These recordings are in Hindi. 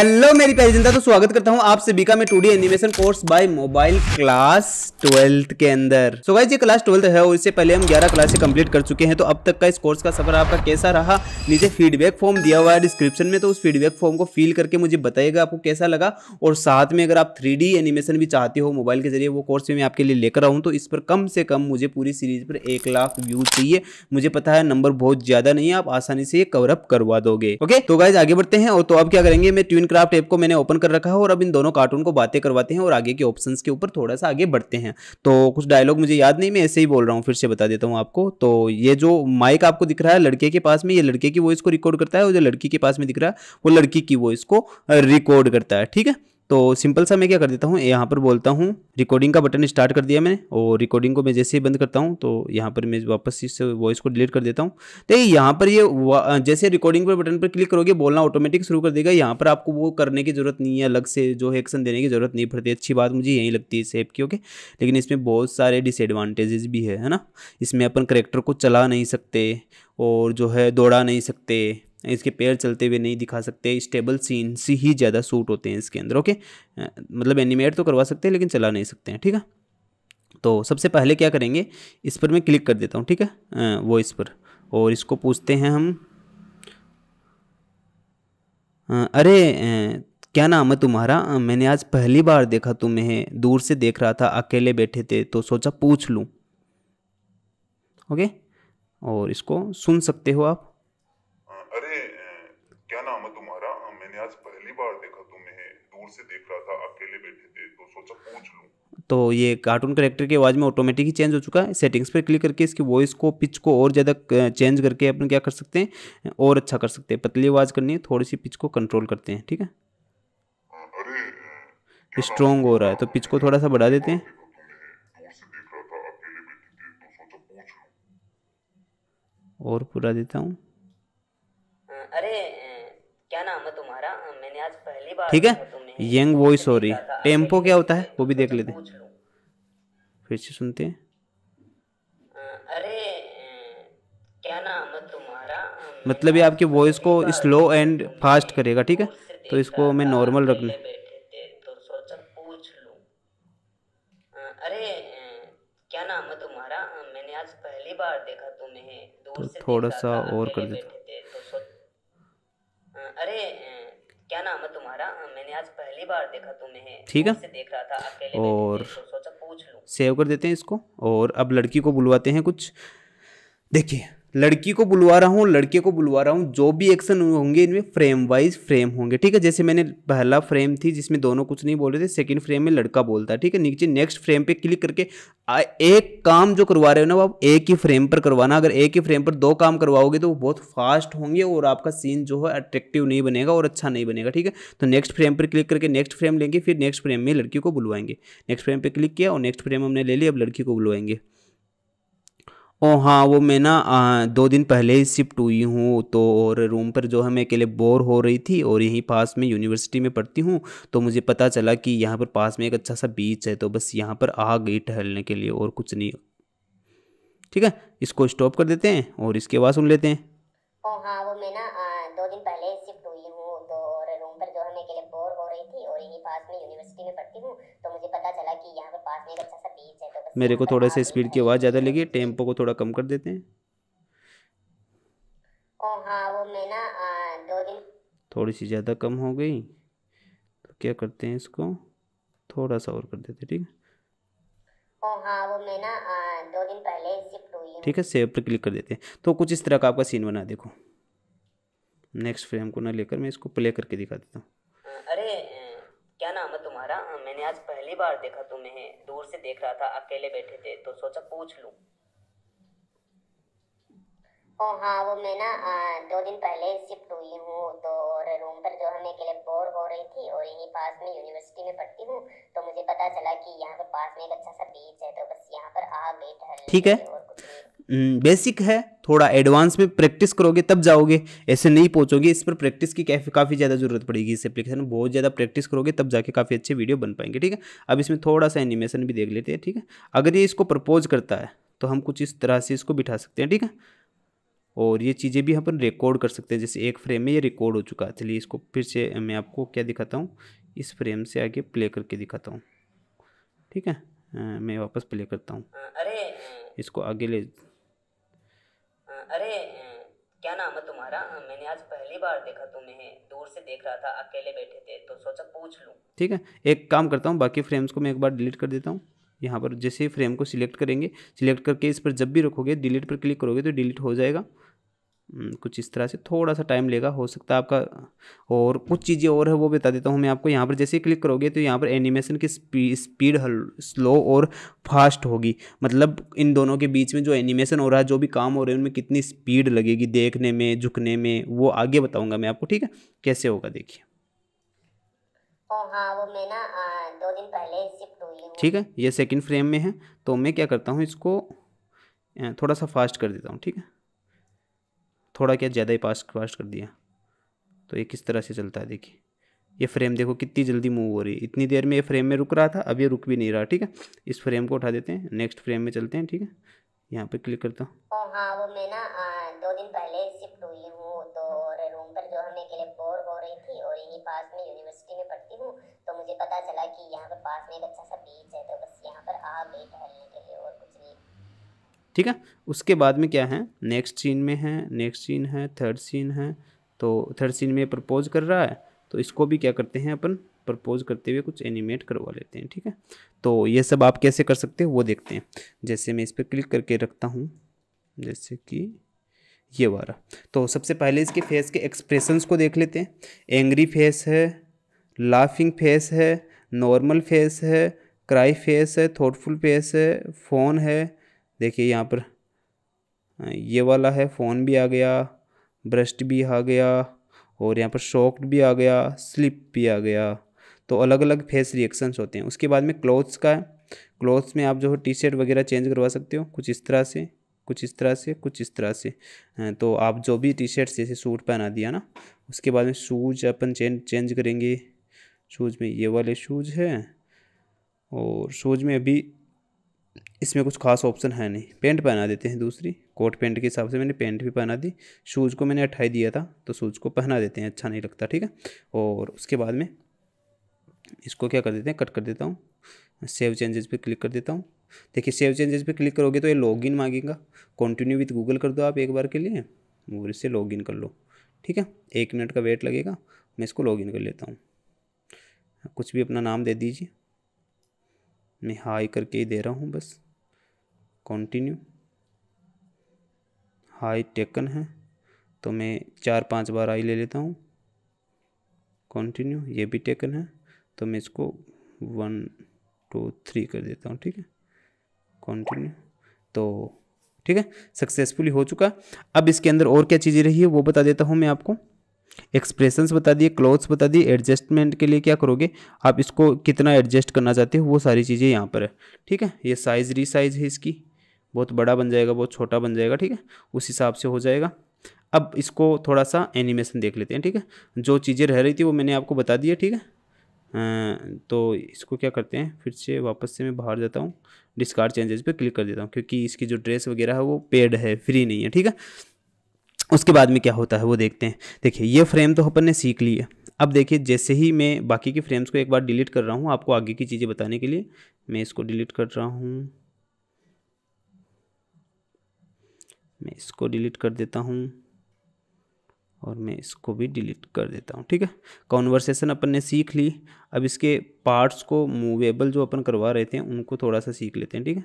हेलो मेरी प्यारी जनता तो स्वागत करता हूँ आप सभी का मैं two animation course by mobile class twelfth के अंदर सो so ये क्लास ट्वेल्थ है और इससे पहले हम 11 क्लासे कंप्लीट कर चुके हैं तो अब तक का इस कोर्स का सफर आपका कैसा रहा नीचे फीडबैक फॉर्म दिया हुआ है डिस्क्रिप्शन में तो उस फीडबैक फॉर्म को फिल करके मुझे बताएगा आपको कैसा लगा और साथ में अगर आप थ्री एनिमेशन भी चाहते हो मोबाइल के जरिए वो कोर्स भी मैं आपके लिए लेकर आऊँ तो इस पर कम से कम मुझे पूरी सीरीज पर एक लाख व्यूज चाहिए मुझे पता है नंबर बहुत ज्यादा नहीं है आप आसानी से ये कवरअप करवा दोगे ओके तो गाइज आगे बढ़ते हैं और तो आप क्या करेंगे मैं ट्यून क्राफ्ट ऐप को मैंने ओपन कर रखा है और अब इन दोनों कार्टून को बातें करवाते हैं और आगे के ऑप्शन के ऊपर थोड़ा सा आगे बढ़ते हैं तो कुछ डायलॉग मुझे याद नहीं मैं ऐसे ही बोल रहा हूँ फिर से बता देता हूँ आपको तो ये जो माइक आपको दिख रहा है लड़के के पास में ये लड़के की वॉइस को रिकॉर्ड करता है और जो लड़की के पास में दिख रहा है वो लड़की की वॉइस को रिकॉर्ड करता है ठीक है तो सिंपल सा मैं क्या कर देता हूँ यहाँ पर बोलता हूँ रिकॉर्डिंग का बटन स्टार्ट कर दिया मैंने और रिकॉर्डिंग को मैं जैसे ही बंद करता हूँ तो यहाँ पर मैं वापस इस वॉइस को डिलीट कर देता हूँ तो यहाँ पर ये यह जैसे रिकॉर्डिंग पर बटन पर क्लिक करोगे बोलना ऑटोमेटिक शुरू कर देगा यहाँ पर आपको वो करने की ज़रूरत नहीं है अलग से जो एक्शन देने की ज़रूरत नहीं पड़ती अच्छी बात मुझे यहीं लगती है इस ऐप की ओके लेकिन इसमें बहुत सारे डिसएडवांटेजेस भी है ना इसमें अपन करेक्टर को चला नहीं सकते और जो है दौड़ा नहीं सकते इसके पैर चलते हुए नहीं दिखा सकते स्टेबल सीन सी ही ज़्यादा सूट होते हैं इसके अंदर ओके मतलब एनिमेट तो करवा सकते हैं लेकिन चला नहीं सकते हैं ठीक है तो सबसे पहले क्या करेंगे इस पर मैं क्लिक कर देता हूँ ठीक है वो इस पर और इसको पूछते हैं हम अरे क्या नाम है तुम्हारा मैंने आज पहली बार देखा तुम्हें दूर से देख रहा था अकेले बैठे थे तो सोचा पूछ लूँ ओके और इसको सुन सकते हो आप देखा तो दूर से देख रहा था अकेले बैठे थे तो सोचा पूछ लूँ तो ये कार्टून करेक्टर की आवाज़ में ऑटोमेटिक ही चेंज हो चुका है सेटिंग्स पर क्लिक करके इसकी वॉइस को पिच को और ज़्यादा चेंज करके अपन क्या कर सकते हैं और अच्छा कर सकते हैं पतली आवाज़ करनी है थोड़ी सी पिच को कंट्रोल करते हैं ठीक है स्ट्रॉन्ग हो रहा है तो पिच को थोड़ा सा बढ़ा देते हैं तो और पूरा देता हूँ अरे क्या नाम है तुम्हारा मैंने आज पहली बार ठीक है यंग वॉइस हो रही टेम्पो क्या होता है वो भी देख लेते फिर से सुनते हैं अरे क्या नाम है तुम्हारा मतलब ये आपकी वॉइस को स्लो एंड फास्ट करेगा ठीक है तो इसको मैं नॉर्मल रख लूँ अरे क्या नाम है तुम्हारा मैंने आज पहली बार देखा तुम्हें तो थोड़ा सा और कर देता अरे क्या नाम है तुम्हारा मैंने आज पहली बार देखा तुम्हें ठीक है देख रहा था अकेले और सोचा पूछ लो सेव कर देते हैं इसको और अब लड़की को बुलवाते हैं कुछ देखिए लड़की को बुलवा रहा हूँ लड़के को बुलवा रहा हूँ जो भी एक्शन होंगे इनमें फ्रेम वाइज फ्रेम होंगे ठीक है जैसे मैंने पहला फ्रेम थी जिसमें दोनों कुछ नहीं बोल रहे थे सेकंड फ्रेम में लड़का बोलता है ठीक है नीचे नेक्स्ट फ्रेम पे क्लिक करके एक काम जो करवा रहे हो ना वो आप एक ही फ्रेम पर करवाना अगर एक ही फ्रेम पर दो काम करवाओगे तो वो बहुत फास्ट होंगे और आपका सीन जो है अट्रैक्टिव नहीं बनेगा और अच्छा नहीं बनेगा ठीक है तो नेक्स्ट फ्रेम पर क्लिक करके नेक्स्ट फ्रेम लेंगे फिर नेक्स्ट फ्रेम में लड़की को बुलवाएंगे नेक्स्ट फ्रेम पर क्लिक किया और नेक्स्ट फ्रेम हमने ले लिया अब लड़की को बुलवाएंगे ओ हाँ वो मैं ना आ, दो दिन पहले ही शिफ्ट हुई हूँ तो और रूम पर जो है मैं अकेले बोर हो रही थी और यहीं पास में यूनिवर्सिटी में पढ़ती हूँ तो मुझे पता चला कि यहाँ पर पास में एक अच्छा सा बीच है तो बस यहाँ पर आ गई टहलने के लिए और कुछ नहीं ठीक है इसको स्टॉप कर देते हैं और इसकी आवाज़ सुन लेते हैं ओ हाँ वो मैं ना पास में यूनिवर्सिटी में पढ़ती हूँ तो मुझे पता चला कि यहाँ पर पास में एक अच्छा सा बीच है तो मेरे को थोड़ा सा स्पीड की आवाज़ ज़्यादा लगी टेम्पो को थोड़ा कम कर देते हैं हाँ वो मैं दिन थोड़ी सी ज़्यादा कम हो गई तो क्या करते हैं इसको थोड़ा सा और कर देते ठीक है हाँ, ठीक है सेव पर क्लिक कर देते हैं तो कुछ इस तरह का आपका सीन बना देखो नेक्स्ट फ्रेम को ना लेकर मैं इसको प्ले करके दिखा देता हूँ देख रहा था अकेले बैठे थे तो सोचा पूछ लूं ओ हाँ वो मैं ना दो दिन पहले शिफ्ट हुई हूँ तो और रूम पर जो हमें अकेले बोर हो रही थी और यहीं पास में यूनिवर्सिटी में पढ़ती हूँ तो मुझे पता चला कि यहाँ पर पास में एक अच्छा सा बीच है तो बस यहाँ पर आ गई ठीक है और बेसिक हम्म, है थोड़ा एडवांस में प्रैक्टिस करोगे तब जाओगे ऐसे नहीं पहुंचोगे इस पर प्रैक्टिस की काफ़ी ज़्यादा ज़रूरत पड़ेगी इस एप्लीकेशन में बहुत ज़्यादा प्रैक्टिस करोगे तब जाके काफ़ी अच्छे वीडियो बन पाएंगे ठीक है अब इसमें थोड़ा सा एनिमेशन भी देख लेते हैं ठीक है अगर ये इसको प्रपोज करता है तो हम कुछ इस तरह से इसको बिठा सकते हैं ठीक है और ये चीज़ें भी अपन रिकॉर्ड कर सकते हैं जैसे एक फ्रेम में ये रिकॉर्ड हो चुका है चलिए इसको फिर से मैं आपको क्या दिखाता हूँ इस फ्रेम से आगे प्ले करके दिखाता हूँ ठीक है मैं वापस प्ले करता हूँ इसको आगे ले अरे क्या नाम है तुम्हारा मैंने आज पहली बार देखा तुम्हें दूर से देख रहा था अकेले बैठे थे तो सोचा पूछ लूँ ठीक है एक काम करता हूँ बाकी फ्रेम्स को मैं एक बार डिलीट कर देता हूँ यहाँ पर जैसे ही फ्रेम को सिलेक्ट करेंगे सिलेक्ट करके इस पर जब भी रखोगे डिलीट पर क्लिक करोगे तो डिलीट हो जाएगा हम्म, कुछ इस तरह से थोड़ा सा टाइम लेगा हो सकता है आपका और कुछ चीज़ें और है वो बता देता हूँ मैं आपको यहाँ पर जैसे ही क्लिक करोगे तो यहाँ पर एनिमेशन की स्पी, स्पीड स्लो और फास्ट होगी मतलब इन दोनों के बीच में जो एनिमेशन हो रहा है जो भी काम हो रहे हैं उनमें कितनी स्पीड लगेगी देखने में झुकने में वो आगे बताऊँगा मैं आपको ठीक है कैसे होगा देखिए हाँ, ठीक है ये सेकेंड फ्रेम में है तो मैं क्या करता हूँ इसको थोड़ा सा फास्ट कर देता हूँ ठीक है थोड़ा क्या ज़्यादा ही पास फास्ट कर दिया तो ये किस तरह से चलता है देखिए ये फ्रेम देखो कितनी जल्दी मूव हो रही है इतनी देर में ये फ्रेम में रुक रहा था अब ये रुक भी नहीं रहा ठीक है इस फ्रेम को उठा देते हैं नेक्स्ट फ्रेम में चलते हैं ठीक है यहाँ पे क्लिक करता हूँ तो हाँ वो मैं ना दो दिन पहले शिफ्ट हुई हूँ तो रूम पर जो हमें के लिए बोर हो रही थी और यहीं पास में यूनिवर्सिटी में पढ़ती हूँ तो मुझे पता चला कि यहाँ पर पास में एक अच्छा सा बीच है तो बस यहाँ पर आ गई टहलने के ठीक है उसके बाद में क्या है नेक्स्ट सीन में है नेक्स्ट सीन है थर्ड सीन है तो थर्ड सीन में प्रपोज कर रहा है तो इसको भी क्या करते हैं अपन प्रपोज करते हुए कुछ एनिमेट करवा लेते हैं ठीक है तो ये सब आप कैसे कर सकते हो वो देखते हैं जैसे मैं इस पर क्लिक करके रखता हूँ जैसे कि ये वाला तो सबसे पहले इसके फेस के एक्सप्रेशंस को देख लेते हैं एंग्री फेस है लाफिंग फेस है नॉर्मल फेस है क्राई फेस है थॉटफुल फेस है फ़ोन है देखिए यहाँ पर ये वाला है फ़ोन भी आ गया ब्रश्ट भी आ गया और यहाँ पर शॉक्ड भी आ गया स्लिप भी आ गया तो अलग अलग फेस रिएक्शंस होते हैं उसके बाद में क्लोथ्स का है क्लोथ्स में आप जो है टी शर्ट वगैरह चेंज करवा सकते हो कुछ इस तरह से कुछ इस तरह से कुछ इस तरह से तो आप जो भी टी शर्ट जैसे सूट पहना दिया ना उसके बाद में शूज अपन चेंज चेंज करेंगे शूज में ये वाले शूज हैं और शूज में अभी इसमें कुछ खास ऑप्शन है नहीं पेंट पहना देते हैं दूसरी कोट पेंट के हिसाब से मैंने पेंट भी पहना दी शूज़ को मैंने अट्ठाई दिया था तो शूज़ को पहना देते हैं अच्छा नहीं लगता ठीक है और उसके बाद में इसको क्या कर देते हैं कट कर देता हूँ सेव चेंजेस पे क्लिक कर देता हूँ देखिए सेव चेंजेस पे क्लिक करोगे तो ये लॉगिन मांगेगा कंटिन्यू विथ गूगल कर दो आप एक बार के लिए और इससे लॉगिन कर लो ठीक है एक मिनट का वेट लगेगा मैं इसको लॉगिन कर लेता हूँ कुछ भी अपना नाम दे दीजिए मैं हाई करके ही दे रहा हूँ बस कंटिन्यू हाई टेकन है तो मैं चार पांच बार आई ले लेता हूँ कंटिन्यू ये भी टेकन है तो मैं इसको वन टू थ्री कर देता हूँ ठीक है कंटिन्यू तो ठीक है सक्सेसफुली हो चुका अब इसके अंदर और क्या चीज़ें रही है वो बता देता हूँ मैं आपको एक्सप्रेशंस बता दिए क्लोथ्स बता दिए एडजस्टमेंट के लिए क्या करोगे आप इसको कितना एडजस्ट करना चाहते हो वो सारी चीज़ें यहाँ पर है ठीक है ये साइज़ रीसाइज है इसकी बहुत बड़ा बन जाएगा बहुत छोटा बन जाएगा ठीक है उस हिसाब से हो जाएगा अब इसको थोड़ा सा एनिमेशन देख लेते हैं ठीक है जो चीज़ें रह रही थी वो मैंने आपको बता दिया ठीक है तो इसको क्या करते हैं फिर से वापस से मैं बाहर जाता हूँ डिस्कार्ड चेंजेस पे क्लिक कर देता हूँ क्योंकि इसकी जो ड्रेस वगैरह है वो पेड है फ्री नहीं है ठीक है उसके बाद में क्या होता है वो देखते हैं देखिए ये फ्रेम तो अपन ने सीख ली है अब देखिए जैसे ही मैं बाकी के फ्रेम्स को एक बार डिलीट कर रहा हूँ आपको आगे की चीज़ें बताने के लिए मैं इसको डिलीट कर रहा हूँ मैं इसको डिलीट कर देता हूँ और मैं इसको भी डिलीट कर देता हूँ ठीक है कॉन्वर्सेशन अपन ने सीख ली अब इसके पार्ट्स को मूवेबल जो अपन करवा रहे थे उनको थोड़ा सा सीख लेते हैं ठीक है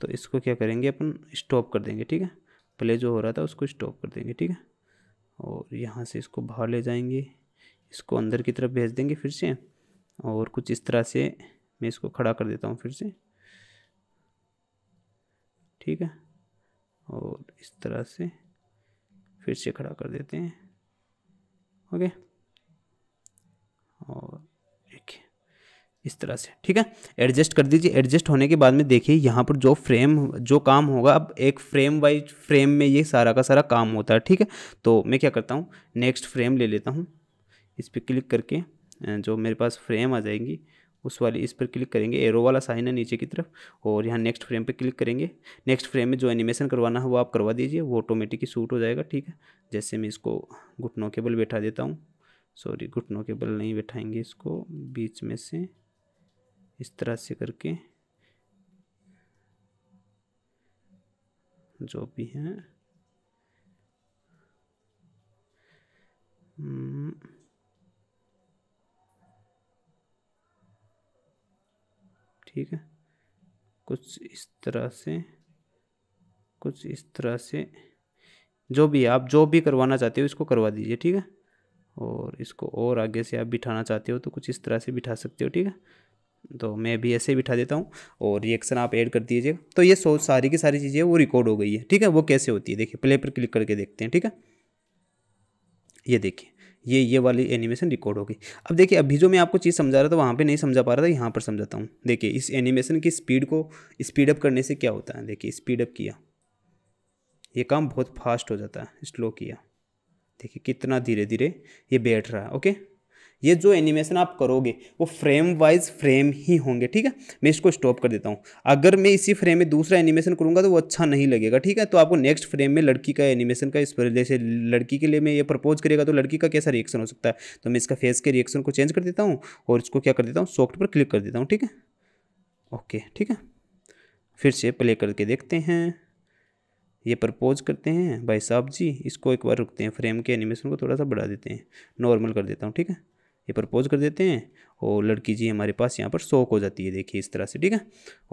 तो इसको क्या करेंगे अपन स्टॉप कर देंगे ठीक है प्ले जो हो रहा था उसको स्टॉप कर देंगे ठीक है और यहाँ से इसको बाहर ले जाएंगे इसको अंदर की तरफ भेज देंगे फिर से और कुछ इस तरह से मैं इसको खड़ा कर देता हूँ फिर से ठीक है और इस तरह से फिर से खड़ा कर देते हैं ओके और देखिए इस तरह से ठीक है एडजस्ट कर दीजिए एडजस्ट होने के बाद में देखिए यहाँ पर जो फ्रेम जो काम होगा अब एक फ्रेम वाइज फ्रेम में ये सारा का सारा काम होता है ठीक है तो मैं क्या करता हूँ नेक्स्ट फ्रेम ले लेता हूँ इस पर क्लिक करके जो मेरे पास फ्रेम आ जाएंगी उस वाली इस पर क्लिक करेंगे एरो वाला साइन है नीचे की तरफ और यहाँ नेक्स्ट फ्रेम पे क्लिक करेंगे नेक्स्ट फ्रेम में जो एनिमेशन करवाना है वो आप करवा दीजिए वो ऑटोमेटिक ही शूट हो जाएगा ठीक है जैसे मैं इसको घुटनों के बल बैठा देता हूँ सॉरी घुटनों के बल नहीं बैठाएंगे इसको बीच में से इस तरह से करके जो भी है हम्म। ठीक है कुछ इस तरह से कुछ इस तरह से जो भी आप जो भी करवाना चाहते हो इसको करवा दीजिए ठीक है और इसको और आगे से आप बिठाना चाहते हो तो कुछ इस तरह से बिठा सकते हो ठीक है तो मैं भी ऐसे बिठा देता हूँ और रिएक्शन आप ऐड कर दीजिएगा तो ये सो सारी की सारी चीज़ें वो रिकॉर्ड हो गई है ठीक है वो कैसे होती है देखिए प्ले पर क्लिक करके देखते हैं ठीक है ये देखिए ये ये वाली एनिमेशन रिकॉर्ड होगी अब देखिए अभी जो मैं आपको चीज़ समझा रहा था वहाँ पे नहीं समझा पा रहा था यहाँ पर समझाता हूँ देखिए इस एनिमेशन की स्पीड को स्पीड अप करने से क्या होता है देखिए स्पीड अप किया ये काम बहुत फास्ट हो जाता है स्लो किया देखिए कितना धीरे धीरे ये बैठ रहा है ओके ये जो एनिमेशन आप करोगे वो फ्रेम वाइज फ्रेम ही होंगे ठीक है मैं इसको स्टॉप कर देता हूँ अगर मैं इसी फ्रेम में दूसरा एनिमेशन करूँगा तो वो अच्छा नहीं लगेगा ठीक है तो आपको नेक्स्ट फ्रेम में लड़की का एनिमेशन का इस पर जैसे लड़की के लिए मैं ये प्रपोज करेगा तो लड़की का कैसा रिएक्शन हो सकता है तो मैं इसका फेस के रिएक्शन को चेंज कर देता हूँ और इसको क्या कर देता हूँ सॉफ्ट पर क्लिक कर देता हूँ ठीक है ओके ठीक है फिर से प्ले करके देखते हैं ये प्रपोज करते हैं भाई साहब जी इसको एक बार रुकते हैं फ्रेम के एनिमेशन को थोड़ा सा बढ़ा देते हैं नॉर्मल कर देता हूँ ठीक है ये प्रपोज कर देते हैं और लड़की जी हमारे पास यहाँ पर शौक हो जाती है देखिए इस तरह से ठीक है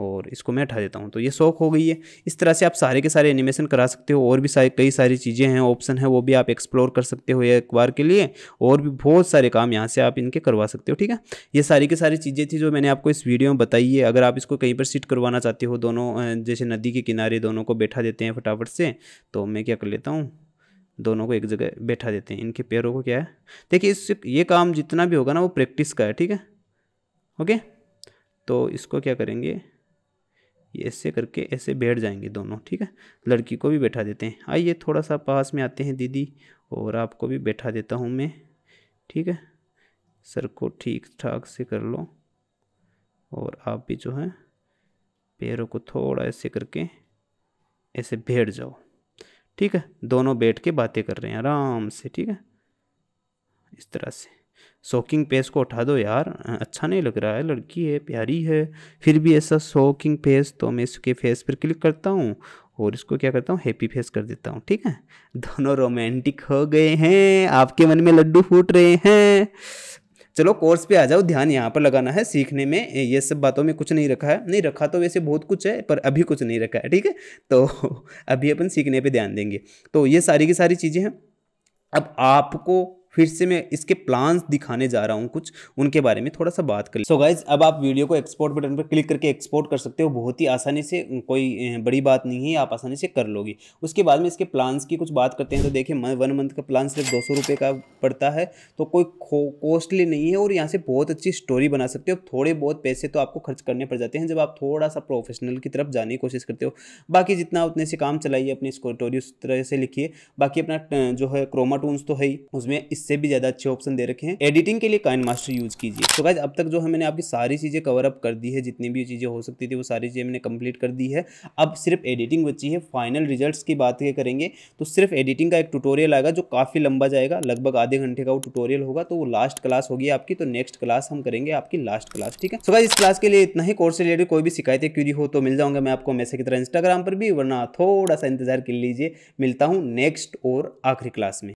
और इसको मैं हटा देता हूँ तो ये शौक हो गई है इस तरह से आप सारे के सारे एनिमेशन करा सकते हो और भी सारे कई सारी चीज़ें हैं ऑप्शन है वो भी आप एक्सप्लोर कर सकते हो एक बार के लिए और भी बहुत सारे काम यहाँ से आप इनके करवा सकते हो ठीक है ये सारी की सारी चीज़ें थी जो मैंने आपको इस वीडियो में बताई है अगर आप इसको कहीं पर सीट करवाना चाहते हो दोनों जैसे नदी के किनारे दोनों को बैठा देते हैं फटाफट से तो मैं क्या कर लेता हूँ दोनों को एक जगह बैठा देते हैं इनके पैरों को क्या है देखिए इस ये काम जितना भी होगा ना वो प्रैक्टिस का है ठीक है ओके तो इसको क्या करेंगे ये ऐसे करके ऐसे बैठ जाएंगे दोनों ठीक है लड़की को भी बैठा देते हैं आइए थोड़ा सा पास में आते हैं दीदी और आपको भी बैठा देता हूँ मैं ठीक है सर को ठीक ठाक से कर लो और आप भी जो है पैरों को थोड़ा ऐसे करके ऐसे बैठ जाओ ठीक है दोनों बैठ के बातें कर रहे हैं आराम से ठीक है इस तरह से शॉकिंग पेज को उठा दो यार अच्छा नहीं लग रहा है लड़की है प्यारी है फिर भी ऐसा शॉकिंग फेस तो मैं इसके फेस पर क्लिक करता हूँ और इसको क्या करता हूँ हैप्पी फेस कर देता हूँ ठीक है दोनों रोमांटिक हो गए हैं आपके मन में लड्डू फूट रहे हैं चलो कोर्स पे आ जाओ ध्यान यहाँ पर लगाना है सीखने में ये सब बातों में कुछ नहीं रखा है नहीं रखा तो वैसे बहुत कुछ है पर अभी कुछ नहीं रखा है ठीक है तो अभी अपन सीखने पर ध्यान देंगे तो ये सारी की सारी चीज़ें हैं अब आपको फिर से मैं इसके प्लान्स दिखाने जा रहा हूँ कुछ उनके बारे में थोड़ा सा बात कर सो so गाइज अब आप वीडियो को एक्सपोर्ट बटन पर क्लिक करके एक्सपोर्ट कर सकते हो बहुत ही आसानी से कोई बड़ी बात नहीं है आप आसानी से कर लोगे उसके बाद में इसके प्लान्स की कुछ बात करते हैं तो देखिए वन मंथ का प्लान सिर्फ दो सौ का पड़ता है तो कोई कॉस्टली नहीं है और यहाँ से बहुत अच्छी स्टोरी बना सकते हो थोड़े बहुत पैसे तो आपको खर्च करने पड़ जाते हैं जब आप थोड़ा सा प्रोफेशनल की तरफ जाने की कोशिश करते हो बाकी जितना उतने से काम चलाइए अपनी स्टोरी उस तरह से लिखिए बाकी अपना जो है क्रोमा टून्स तो है ही उसमें इस इससे भी ज्यादा अच्छे ऑप्शन दे रखे हैं एडिटिंग के लिए काइन मास्टर यूज कीजिए तो गाइज अब तक जो है मैंने आपकी सारी चीजें कवर अप कर दी है जितनी भी चीजें हो सकती थी वो सारी चीजें मैंने कंप्लीट कर दी है अब सिर्फ एडिटिंग बची है फाइनल रिजल्ट की बात करेंगे तो सिर्फ एडिटिंग का एक टूटोरियल आएगा जो काफी लंबा जाएगा लगभग आधे घंटे का वो टूटोरियल होगा तो वो लास्ट क्लास होगी आपकी तो नेक्स्ट क्लास हम करेंगे आपकी लास्ट क्लास ठीक है सो गाइज इस क्लास के लिए इतना ही कोर्स से रिलेटेड कोई भी शिकायतें क्यूरी हो तो मिल जाऊंगा मैं आपको मैसेज की तरह इंस्टाग्राम पर भी वरना थोड़ा सा इंतजार कर लीजिए मिलता हूँ नेक्स्ट और आखिरी क्लास में